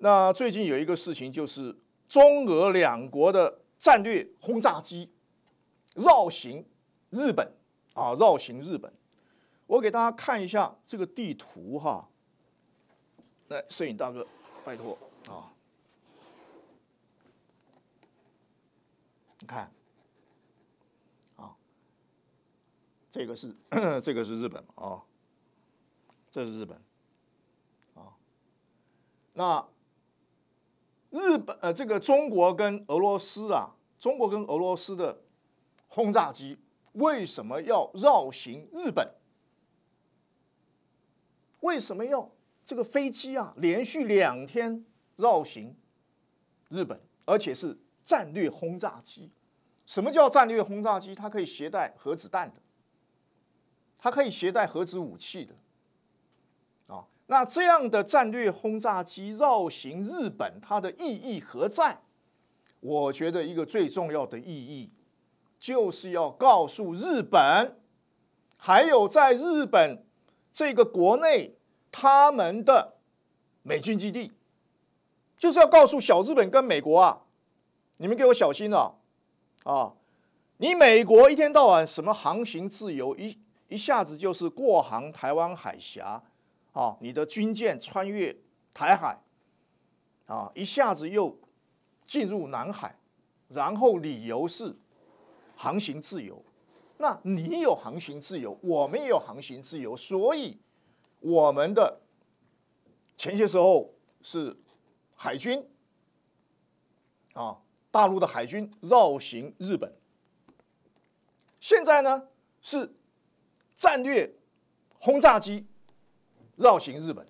那最近有一个事情，就是中俄两国的战略轰炸机绕行日本啊，绕行日本。我给大家看一下这个地图哈，来，摄影大哥，拜托啊，你看啊，这个是 这个是日本啊，这是日本啊，那。日本呃，这个中国跟俄罗斯啊，中国跟俄罗斯的轰炸机为什么要绕行日本？为什么要这个飞机啊连续两天绕行日本？而且是战略轰炸机。什么叫战略轰炸机？它可以携带核子弹的，它可以携带核子武器的。那这样的战略轰炸机绕行日本，它的意义何在？我觉得一个最重要的意义，就是要告诉日本，还有在日本这个国内，他们的美军基地，就是要告诉小日本跟美国啊，你们给我小心了啊！你美国一天到晚什么航行自由，一一下子就是过航台湾海峡。啊，你的军舰穿越台海，啊，一下子又进入南海，然后理由是航行自由。那你有航行自由，我们也有航行自由，所以我们的前些时候是海军啊，大陆的海军绕行日本，现在呢是战略轰炸机。绕行日本，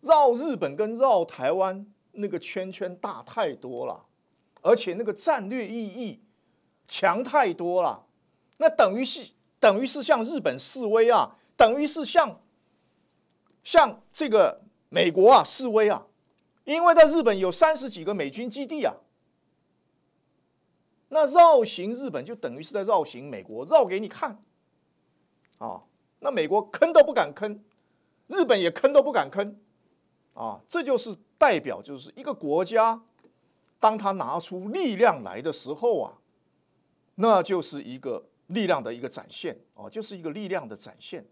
绕日本跟绕台湾那个圈圈大太多了，而且那个战略意义强太多了。那等于是等于是向日本示威啊，等于是向向这个美国啊示威啊，因为在日本有三十几个美军基地啊，那绕行日本就等于是在绕行美国，绕给你看。啊，那美国坑都不敢坑，日本也坑都不敢坑，啊，这就是代表就是一个国家，当他拿出力量来的时候啊，那就是一个力量的一个展现，哦，就是一个力量的展现。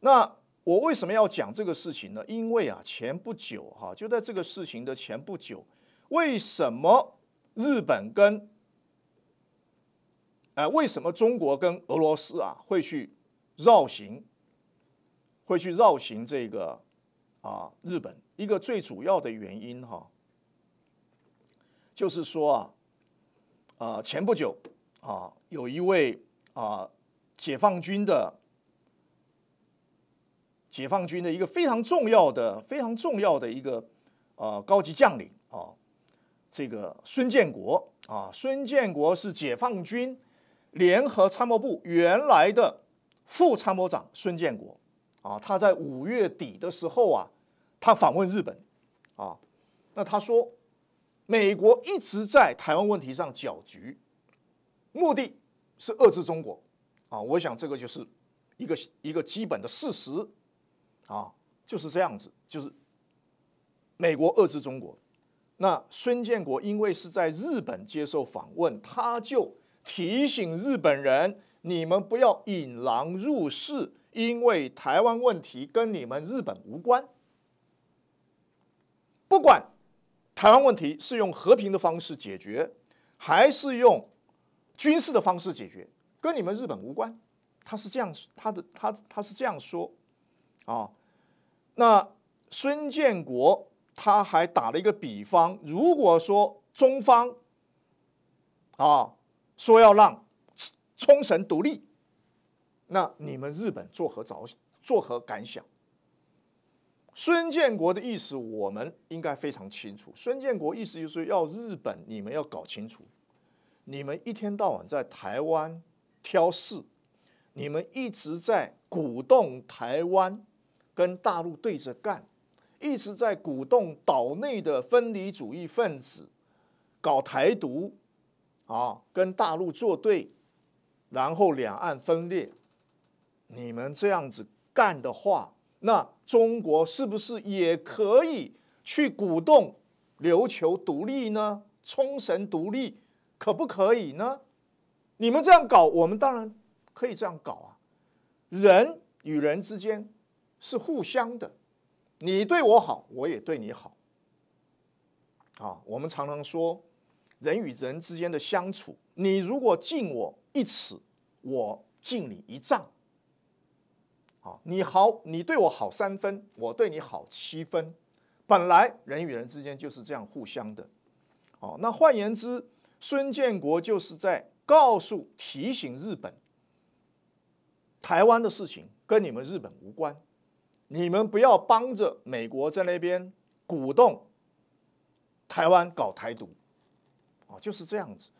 那我为什么要讲这个事情呢？因为啊，前不久哈，就在这个事情的前不久，为什么日本跟？哎，为什么中国跟俄罗斯啊会去绕行？会去绕行这个啊日本？一个最主要的原因哈，就是说啊，呃，前不久啊，有一位啊解放军的解放军的一个非常重要的、非常重要的一个呃高级将领啊，这个孙建国啊，孙建国是解放军。联合参谋部原来的副参谋长孙建国，啊，他在五月底的时候啊，他访问日本，啊，那他说，美国一直在台湾问题上搅局，目的是遏制中国，啊，我想这个就是一个一个基本的事实，啊，就是这样子，就是美国遏制中国。那孙建国因为是在日本接受访问，他就。提醒日本人，你们不要引狼入室，因为台湾问题跟你们日本无关。不管台湾问题是用和平的方式解决，还是用军事的方式解决，跟你们日本无关。他是这样，他的他他是这样说啊。那孙建国他还打了一个比方，如果说中方啊。说要让冲绳独立，那你们日本作何着作何感想？孙建国的意思我们应该非常清楚。孙建国意思就是要日本，你们要搞清楚，你们一天到晚在台湾挑事，你们一直在鼓动台湾跟大陆对着干，一直在鼓动岛内的分离主义分子搞台独。啊，跟大陆作对，然后两岸分裂。你们这样子干的话，那中国是不是也可以去鼓动琉球独立呢？冲绳独立可不可以呢？你们这样搞，我们当然可以这样搞啊。人与人之间是互相的，你对我好，我也对你好。啊，我们常常说。人与人之间的相处，你如果敬我一尺，我敬你一丈。好，你好，你对我好三分，我对你好七分。本来人与人之间就是这样互相的。哦，那换言之，孙建国就是在告诉、提醒日本，台湾的事情跟你们日本无关，你们不要帮着美国在那边鼓动台湾搞台独。啊，就是这样子。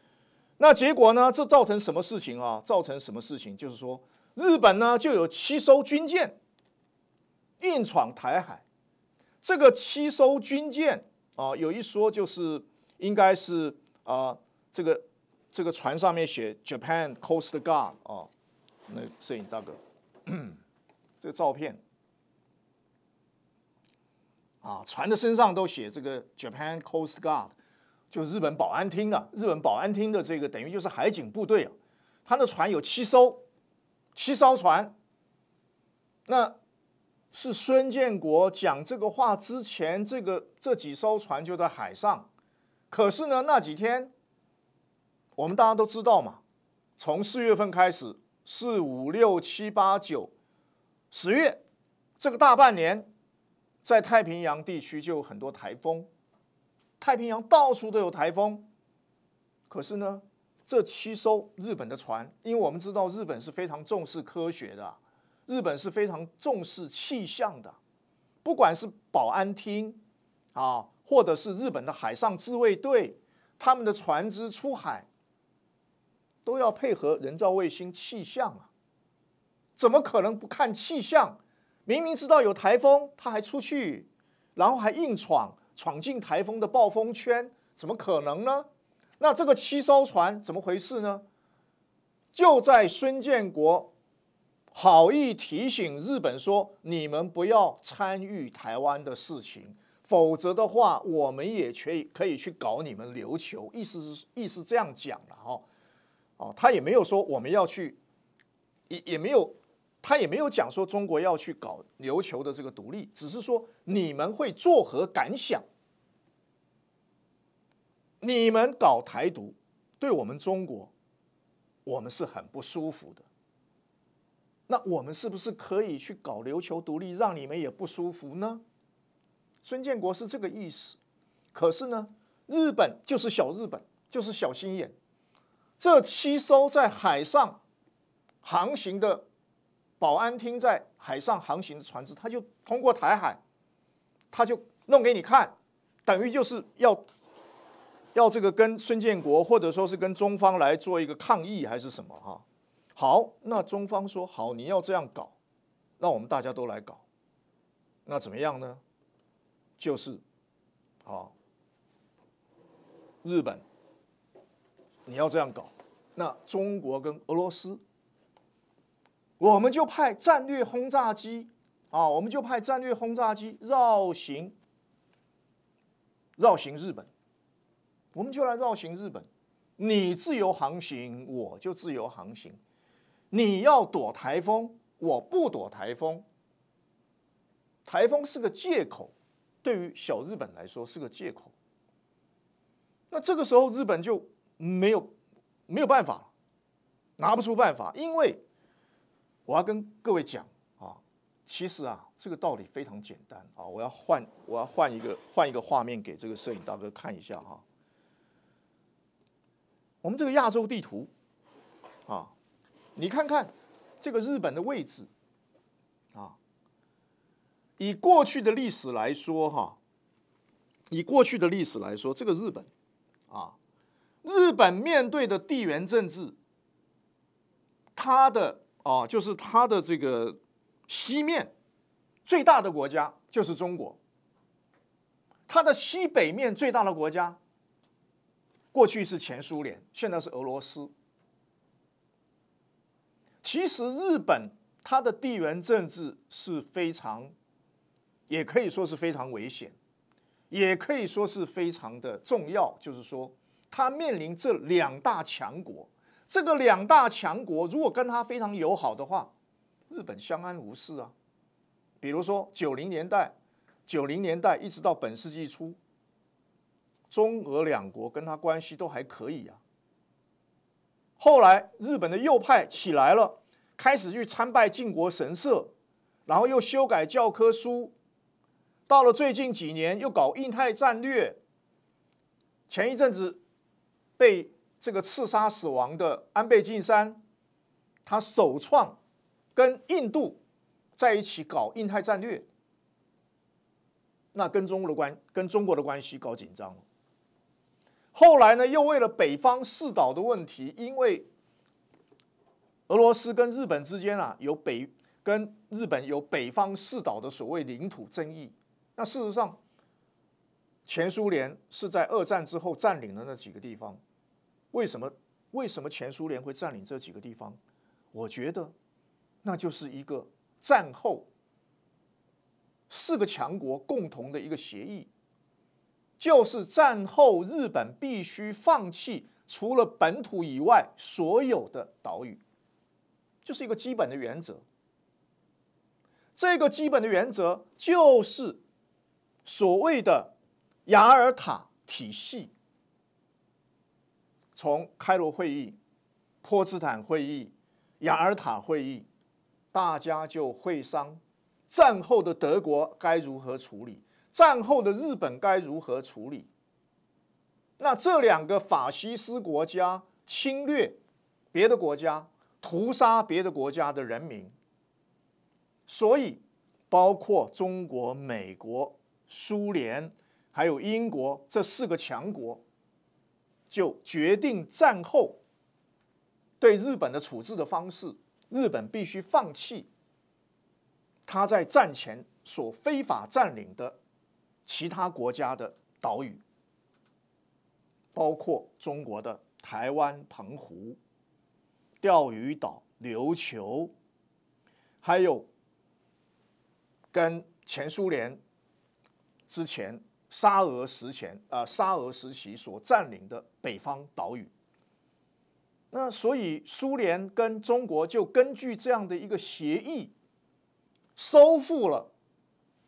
那结果呢？这造成什么事情啊？造成什么事情？就是说，日本呢就有七艘军舰硬闯台海。这个七艘军舰啊，有一说就是应该是啊，这个这个船上面写 Japan Coast Guard 啊。那摄影大哥，这个照片啊，船的身上都写这个 Japan Coast Guard。就是日本保安厅的，日本保安厅的这个等于就是海警部队啊，他的船有七艘，七艘船，那是孙建国讲这个话之前，这个这几艘船就在海上。可是呢，那几天我们大家都知道嘛，从四月份开始，四五六七八九，十月这个大半年，在太平洋地区就有很多台风。太平洋到处都有台风，可是呢，这七艘日本的船，因为我们知道日本是非常重视科学的，日本是非常重视气象的，不管是保安厅啊，或者是日本的海上自卫队，他们的船只出海都要配合人造卫星气象啊，怎么可能不看气象？明明知道有台风，他还出去，然后还硬闯。闯进台风的暴风圈，怎么可能呢？那这个七艘船怎么回事呢？就在孙建国好意提醒日本说：“你们不要参与台湾的事情，否则的话，我们也去可以去搞你们琉球。”意思是意思这样讲了哈，哦，他也没有说我们要去，也也没有他也没有讲说中国要去搞琉球的这个独立，只是说你们会作何感想？你们搞台独，对我们中国，我们是很不舒服的。那我们是不是可以去搞琉球独立，让你们也不舒服呢？孙建国是这个意思。可是呢，日本就是小日本，就是小心眼。这七艘在海上航行的保安厅在海上航行的船只，他就通过台海，他就弄给你看，等于就是要。要这个跟孙建国或者说是跟中方来做一个抗议还是什么哈？好，那中方说好你要这样搞，那我们大家都来搞，那怎么样呢？就是啊，日本你要这样搞，那中国跟俄罗斯，我们就派战略轰炸机啊，我们就派战略轰炸机绕行绕行日本。我们就来绕行日本，你自由航行，我就自由航行。你要躲台风，我不躲台风。台风是个借口，对于小日本来说是个借口。那这个时候日本就没有没有办法了，拿不出办法，因为我要跟各位讲啊，其实啊这个道理非常简单啊。我要换我要换一个换一个画面给这个摄影大哥看一下哈。我们这个亚洲地图，啊，你看看这个日本的位置，啊，以过去的历史来说，哈，以过去的历史来说，这个日本，啊，日本面对的地缘政治，它的啊，就是它的这个西面最大的国家就是中国，它的西北面最大的国家。过去是前苏联，现在是俄罗斯。其实日本它的地缘政治是非常，也可以说是非常危险，也可以说是非常的重要。就是说，它面临这两大强国，这个两大强国如果跟它非常友好的话，日本相安无事啊。比如说九零年代，九零年代一直到本世纪初。中俄两国跟他关系都还可以啊。后来日本的右派起来了，开始去参拜靖国神社，然后又修改教科书，到了最近几年又搞印太战略。前一阵子被这个刺杀死亡的安倍晋三，他首创跟印度在一起搞印太战略，那跟中国的关跟中国的关系搞紧张了。后来呢，又为了北方四岛的问题，因为俄罗斯跟日本之间啊，有北跟日本有北方四岛的所谓领土争议。那事实上，前苏联是在二战之后占领了那几个地方。为什么？为什么前苏联会占领这几个地方？我觉得，那就是一个战后四个强国共同的一个协议。就是战后日本必须放弃除了本土以外所有的岛屿，就是一个基本的原则。这个基本的原则就是所谓的雅尔塔体系。从开罗会议、波茨坦会议、雅尔塔会议，大家就会商战后的德国该如何处理。战后的日本该如何处理？那这两个法西斯国家侵略别的国家，屠杀别的国家的人民，所以包括中国、美国、苏联还有英国这四个强国，就决定战后对日本的处置的方式。日本必须放弃他在战前所非法占领的。其他国家的岛屿，包括中国的台湾、澎湖、钓鱼岛、琉球，还有跟前苏联之前沙俄时前啊沙俄时期所占领的北方岛屿。那所以苏联跟中国就根据这样的一个协议，收复了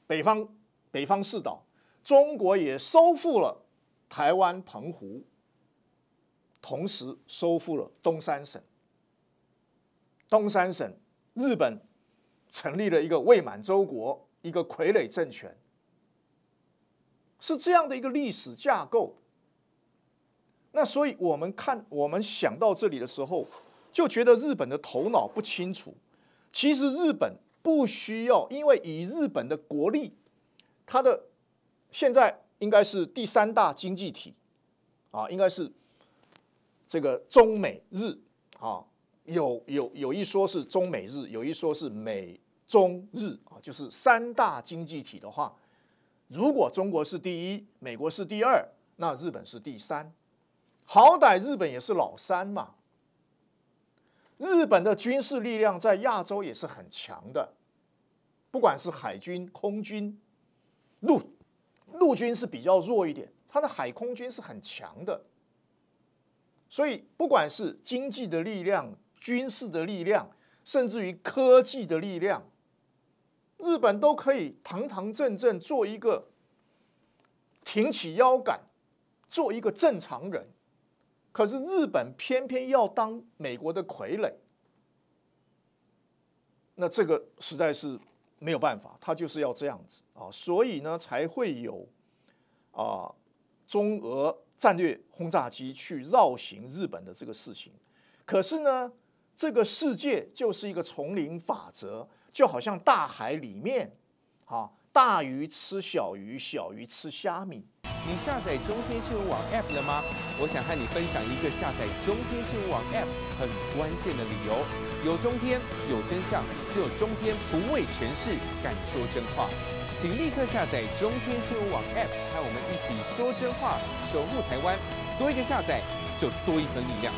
北方。北方四岛，中国也收复了台湾、澎湖，同时收复了东三省。东三省，日本成立了一个伪满洲国，一个傀儡政权，是这样的一个历史架构。那所以，我们看，我们想到这里的时候，就觉得日本的头脑不清楚。其实，日本不需要，因为以日本的国力。它的现在应该是第三大经济体啊，应该是这个中美日啊，有有有一说是中美日，有一说是美中日啊，就是三大经济体的话，如果中国是第一，美国是第二，那日本是第三，好歹日本也是老三嘛。日本的军事力量在亚洲也是很强的，不管是海军、空军。陆陆军是比较弱一点，他的海空军是很强的，所以不管是经济的力量、军事的力量，甚至于科技的力量，日本都可以堂堂正正做一个挺起腰杆、做一个正常人。可是日本偏偏要当美国的傀儡，那这个实在是。没有办法，他就是要这样子啊，所以呢才会有啊，中俄战略轰炸机去绕行日本的这个事情。可是呢，这个世界就是一个丛林法则，就好像大海里面啊，大鱼吃小鱼，小鱼吃虾米。你下载中天新闻网 APP 了吗？我想和你分享一个下载中天新闻网 APP 很关键的理由。有中天，有真相，只有中天不畏权势，敢说真话。请立刻下载中天新闻网 App，和我们一起说真话，守护台湾。多一个下载，就多一份力量。